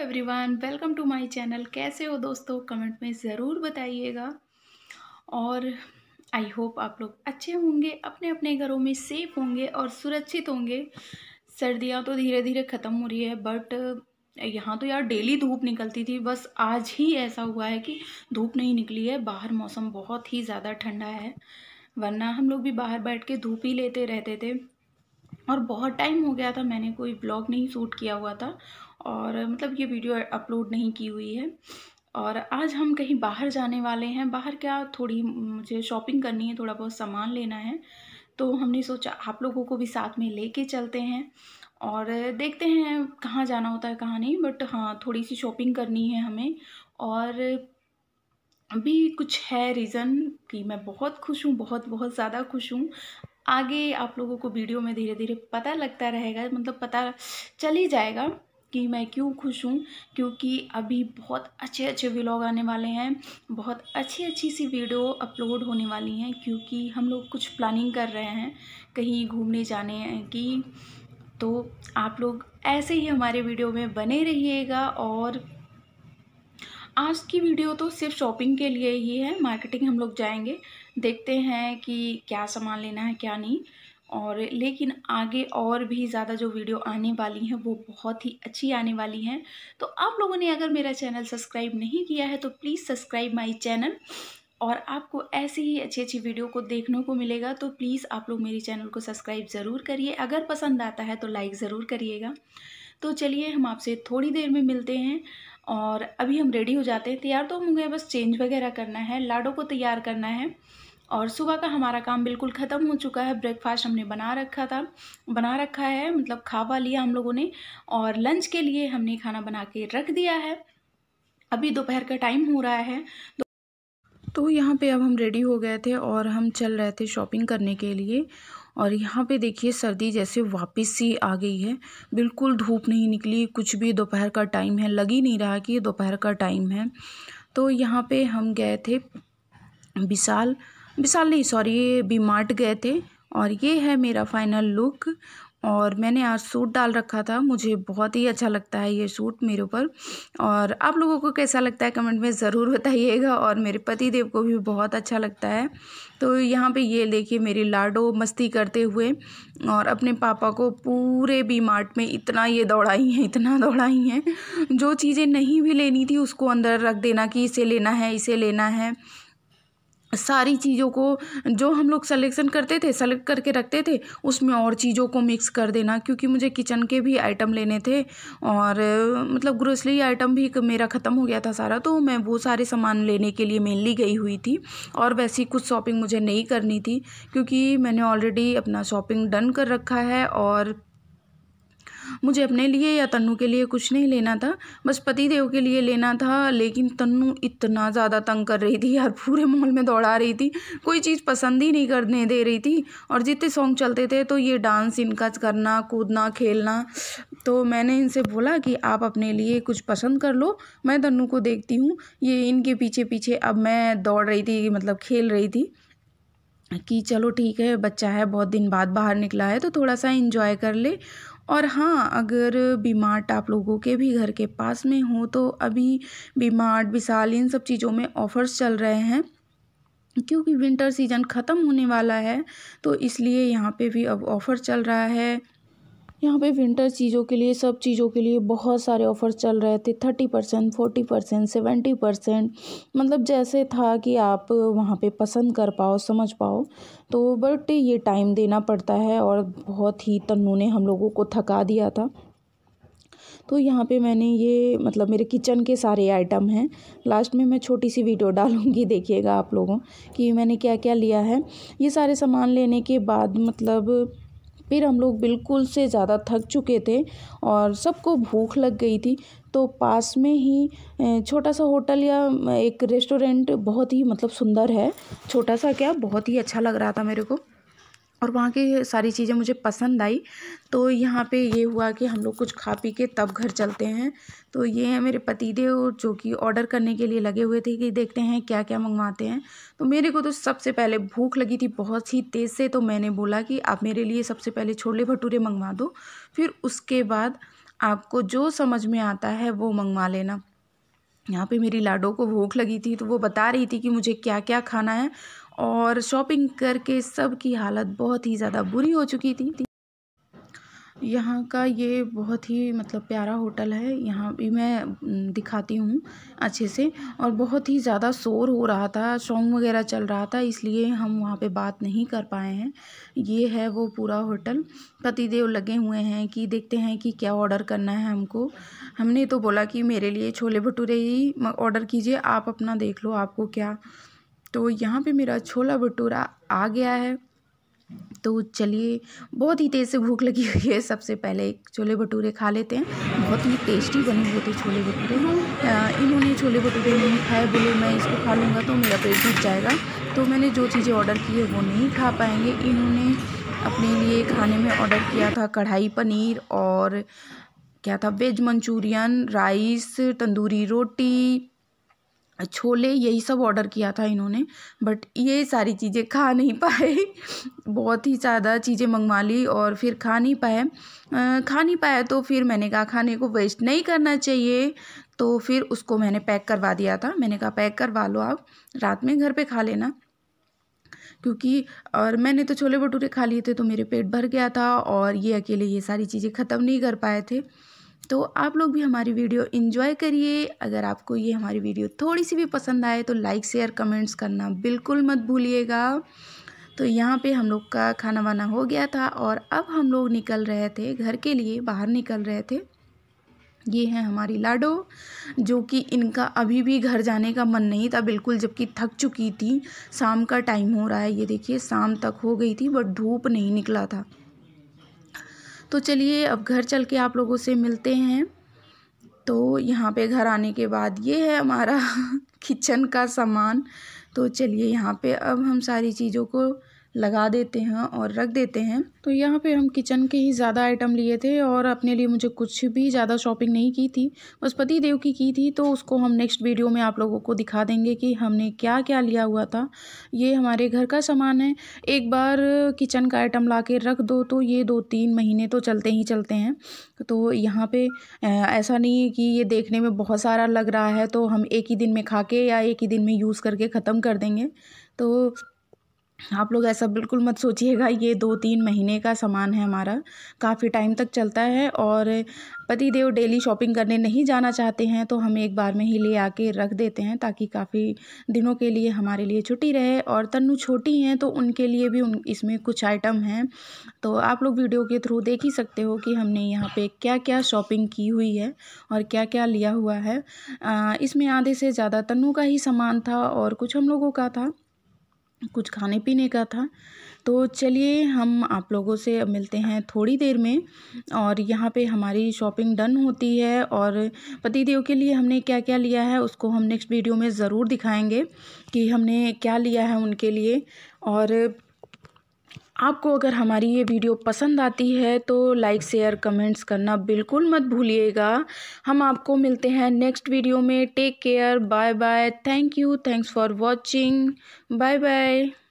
everyone welcome to my channel कैसे हो दोस्तों कमेंट में ज़रूर बताइएगा और आई होप आप लोग अच्छे होंगे अपने अपने घरों में सेफ होंगे और सुरक्षित होंगे सर्दियाँ तो धीरे धीरे ख़त्म हो रही है बट यहाँ तो यार डेली धूप निकलती थी बस आज ही ऐसा हुआ है कि धूप नहीं निकली है बाहर मौसम बहुत ही ज़्यादा ठंडा है वरना हम लोग भी बाहर बैठ के धूप ही लेते रहते थे और बहुत टाइम हो गया था मैंने कोई ब्लॉग नहीं सूट किया हुआ था और मतलब ये वीडियो अपलोड नहीं की हुई है और आज हम कहीं बाहर जाने वाले हैं बाहर क्या थोड़ी मुझे शॉपिंग करनी है थोड़ा बहुत सामान लेना है तो हमने सोचा आप लोगों को भी साथ में लेके चलते हैं और देखते हैं कहाँ जाना होता है कहाँ नहीं बट हाँ थोड़ी सी शॉपिंग करनी है हमें और भी कुछ है रीज़न कि मैं बहुत खुश हूँ बहुत बहुत ज़्यादा खुश हूँ आगे आप लोगों को वीडियो में धीरे धीरे पता लगता रहेगा मतलब पता चल ही जाएगा कि मैं क्यों खुश हूँ क्योंकि अभी बहुत अच्छे अच्छे व्लॉग आने वाले हैं बहुत अच्छी अच्छी सी वीडियो अपलोड होने वाली हैं क्योंकि हम लोग कुछ प्लानिंग कर रहे हैं कहीं घूमने जाने की तो आप लोग ऐसे ही हमारे वीडियो में बने रहिएगा और आज की वीडियो तो सिर्फ शॉपिंग के लिए ही है मार्केटिंग हम लोग जाएंगे देखते हैं कि क्या सामान लेना है क्या नहीं और लेकिन आगे और भी ज़्यादा जो वीडियो आने वाली हैं वो बहुत ही अच्छी आने वाली हैं तो आप लोगों ने अगर मेरा चैनल सब्सक्राइब नहीं किया है तो प्लीज़ सब्सक्राइब माई चैनल और आपको ऐसी ही अच्छी अच्छी वीडियो को देखने को मिलेगा तो प्लीज़ आप लोग मेरे चैनल को सब्सक्राइब ज़रूर करिए अगर पसंद आता है तो लाइक ज़रूर करिएगा तो चलिए हम आपसे थोड़ी देर में मिलते हैं और अभी हम रेडी हो जाते हैं तैयार तो हम गए बस चेंज वगैरह करना है लाडो को तैयार करना है और सुबह का हमारा काम बिल्कुल ख़त्म हो चुका है ब्रेकफास्ट हमने बना रखा था बना रखा है मतलब खावा लिया हम लोगों ने और लंच के लिए हमने खाना बना के रख दिया है अभी दोपहर का टाइम हो रहा है तो तो यहाँ पे अब हम रेडी हो गए थे और हम चल रहे थे शॉपिंग करने के लिए और यहाँ पे देखिए सर्दी जैसे वापस सी आ गई है बिल्कुल धूप नहीं निकली कुछ भी दोपहर का टाइम है लग ही नहीं रहा कि दोपहर का टाइम है तो यहाँ पे हम गए थे विशाल विशाल नहीं सॉरी ये भी मार्ट गए थे और ये है मेरा फाइनल लुक और मैंने आज सूट डाल रखा था मुझे बहुत ही अच्छा लगता है ये सूट मेरे ऊपर और आप लोगों को कैसा लगता है कमेंट में ज़रूर बताइएगा और मेरे पति देव को भी बहुत अच्छा लगता है तो यहाँ पे ये देखिए मेरी लाडो मस्ती करते हुए और अपने पापा को पूरे बी मार्ट में इतना ये दौड़ाई हैं इतना दौड़ाई हैं जो चीज़ें नहीं भी लेनी थी उसको अंदर रख देना कि इसे लेना है इसे लेना है सारी चीज़ों को जो हम लोग सलेक्शन करते थे सेलेक्ट करके रखते थे उसमें और चीज़ों को मिक्स कर देना क्योंकि मुझे किचन के भी आइटम लेने थे और मतलब ग्रोसरी आइटम भी मेरा ख़त्म हो गया था सारा तो मैं वो सारे सामान लेने के लिए मेनली गई हुई थी और वैसी कुछ शॉपिंग मुझे नहीं करनी थी क्योंकि मैंने ऑलरेडी अपना शॉपिंग डन कर रखा है और मुझे अपने लिए या तन्नू के लिए कुछ नहीं लेना था बस पति देव के लिए लेना था लेकिन तन्नू इतना ज़्यादा तंग कर रही थी यार पूरे मॉल में दौड़ा रही थी कोई चीज़ पसंद ही नहीं करने दे रही थी और जितने सॉन्ग चलते थे तो ये डांस इनका करना कूदना खेलना तो मैंने इनसे बोला कि आप अपने लिए कुछ पसंद कर लो मैं तन्नू को देखती हूँ ये इनके पीछे पीछे अब मैं दौड़ रही थी मतलब खेल रही थी कि चलो ठीक है बच्चा है बहुत दिन बाद बाहर निकला है तो थोड़ा सा इन्जॉय कर ले और हाँ अगर बीमार्ट आप लोगों के भी घर के पास में हो तो अभी बीमार्ट विशाल इन सब चीज़ों में ऑफ़र्स चल रहे हैं क्योंकि विंटर सीज़न ख़त्म होने वाला है तो इसलिए यहाँ पे भी अब ऑफ़र चल रहा है यहाँ पे विंटर चीज़ों के लिए सब चीज़ों के लिए बहुत सारे ऑफ़र्स चल रहे थे thirty percent forty percent seventy percent मतलब जैसे था कि आप वहाँ पे पसंद कर पाओ समझ पाओ तो बट ये टाइम देना पड़ता है और बहुत ही तन्नू ने हम लोगों को थका दिया था तो यहाँ पे मैंने ये मतलब मेरे किचन के सारे आइटम हैं लास्ट में मैं छोटी सी वीडियो डालूँगी देखिएगा आप लोगों कि मैंने क्या क्या लिया है ये सारे सामान लेने के बाद मतलब फिर हम लोग बिल्कुल से ज़्यादा थक चुके थे और सबको भूख लग गई थी तो पास में ही छोटा सा होटल या एक रेस्टोरेंट बहुत ही मतलब सुंदर है छोटा सा क्या बहुत ही अच्छा लग रहा था मेरे को और वहाँ की सारी चीज़ें मुझे पसंद आई तो यहाँ पे ये हुआ कि हम लोग कुछ खा पी के तब घर चलते हैं तो ये हैं मेरे पतिदेव जो कि ऑर्डर करने के लिए लगे हुए थे कि देखते हैं क्या क्या मंगवाते हैं तो मेरे को तो सबसे पहले भूख लगी थी बहुत ही तेज़ से तो मैंने बोला कि आप मेरे लिए सबसे पहले छोले भटूरे मंगवा दो फिर उसके बाद आपको जो समझ में आता है वो मंगवा लेना यहाँ पे मेरी लाडो को भूख लगी थी तो वो बता रही थी कि मुझे क्या क्या खाना है और शॉपिंग करके सब की हालत बहुत ही ज़्यादा बुरी हो चुकी थी यहाँ का ये बहुत ही मतलब प्यारा होटल है यहाँ भी मैं दिखाती हूँ अच्छे से और बहुत ही ज़्यादा शोर हो रहा था सॉन्ग वगैरह चल रहा था इसलिए हम वहाँ पे बात नहीं कर पाए हैं ये है वो पूरा होटल पतिदेव लगे हुए हैं कि देखते हैं कि क्या ऑर्डर करना है हमको हमने तो बोला कि मेरे लिए छोले भटूरे ही ऑर्डर कीजिए आप अपना देख लो आपको क्या तो यहाँ पे मेरा छोला भटूरा आ गया है तो चलिए बहुत ही तेज़ से भूख लगी हुई है सबसे पहले छोले भटूरे खा लेते हैं बहुत ही टेस्टी बने हुए थे छोले भटूरे इन्होंने छोले भटूरे नहीं खाए बोले मैं इसको खा लूँगा तो मेरा पेट भर जाएगा तो मैंने जो चीज़ें ऑर्डर की है वो नहीं खा पाएंगे इन्होंने अपने लिए खाने में ऑर्डर किया था कढ़ाई पनीर और क्या था वेज मंचूरियन राइस तंदूरी रोटी छोले यही सब ऑर्डर किया था इन्होंने बट ये सारी चीज़ें खा नहीं पाए बहुत ही ज़्यादा चीज़ें मंगवा ली और फिर खा नहीं पाए खा नहीं पाया तो फिर मैंने कहा खाने को वेस्ट नहीं करना चाहिए तो फिर उसको मैंने पैक करवा दिया था मैंने कहा पैक करवा लो आप रात में घर पे खा लेना क्योंकि और मैंने तो छोले भटूरे खा लिए थे तो मेरे पेट भर गया था और ये अकेले ये सारी चीज़ें ख़त्म नहीं कर पाए थे तो आप लोग भी हमारी वीडियो इन्जॉय करिए अगर आपको ये हमारी वीडियो थोड़ी सी भी पसंद आए तो लाइक शेयर कमेंट्स करना बिल्कुल मत भूलिएगा तो यहाँ पे हम लोग का खाना वाना हो गया था और अब हम लोग निकल रहे थे घर के लिए बाहर निकल रहे थे ये है हमारी लाडो जो कि इनका अभी भी घर जाने का मन नहीं था बिल्कुल जबकि थक चुकी थी शाम का टाइम हो रहा है ये देखिए शाम तक हो गई थी बट धूप नहीं निकला था तो चलिए अब घर चल के आप लोगों से मिलते हैं तो यहाँ पे घर आने के बाद ये है हमारा किचन का सामान तो चलिए यहाँ पे अब हम सारी चीज़ों को लगा देते हैं और रख देते हैं तो यहाँ पे हम किचन के ही ज़्यादा आइटम लिए थे और अपने लिए मुझे कुछ भी ज़्यादा शॉपिंग नहीं की थी बस पति देव की की थी तो उसको हम नेक्स्ट वीडियो में आप लोगों को दिखा देंगे कि हमने क्या क्या लिया हुआ था ये हमारे घर का सामान है एक बार किचन का आइटम ला के रख दो तो ये दो तीन महीने तो चलते ही चलते हैं तो यहाँ पर ऐसा नहीं है कि ये देखने में बहुत सारा लग रहा है तो हम एक ही दिन में खा के या एक ही दिन में यूज़ करके ख़त्म कर देंगे तो आप लोग ऐसा बिल्कुल मत सोचिएगा ये दो तीन महीने का सामान है हमारा काफ़ी टाइम तक चलता है और पति देव डेली शॉपिंग करने नहीं जाना चाहते हैं तो हम एक बार में ही ले आके रख देते हैं ताकि काफ़ी दिनों के लिए हमारे लिए छुट्टी रहे और तन्नू छोटी हैं तो उनके लिए भी उन इसमें कुछ आइटम हैं तो आप लोग वीडियो के थ्रू देख ही सकते हो कि हमने यहाँ पर क्या क्या शॉपिंग की हुई है और क्या क्या लिया हुआ है इसमें आधे से ज़्यादा तन्नू का ही सामान था और कुछ हम लोगों का था कुछ खाने पीने का था तो चलिए हम आप लोगों से मिलते हैं थोड़ी देर में और यहाँ पे हमारी शॉपिंग डन होती है और पतिदेव के लिए हमने क्या क्या लिया है उसको हम नेक्स्ट वीडियो में ज़रूर दिखाएंगे कि हमने क्या लिया है उनके लिए और आपको अगर हमारी ये वीडियो पसंद आती है तो लाइक शेयर कमेंट्स करना बिल्कुल मत भूलिएगा हम आपको मिलते हैं नेक्स्ट वीडियो में take care bye bye thank you thanks for watching bye bye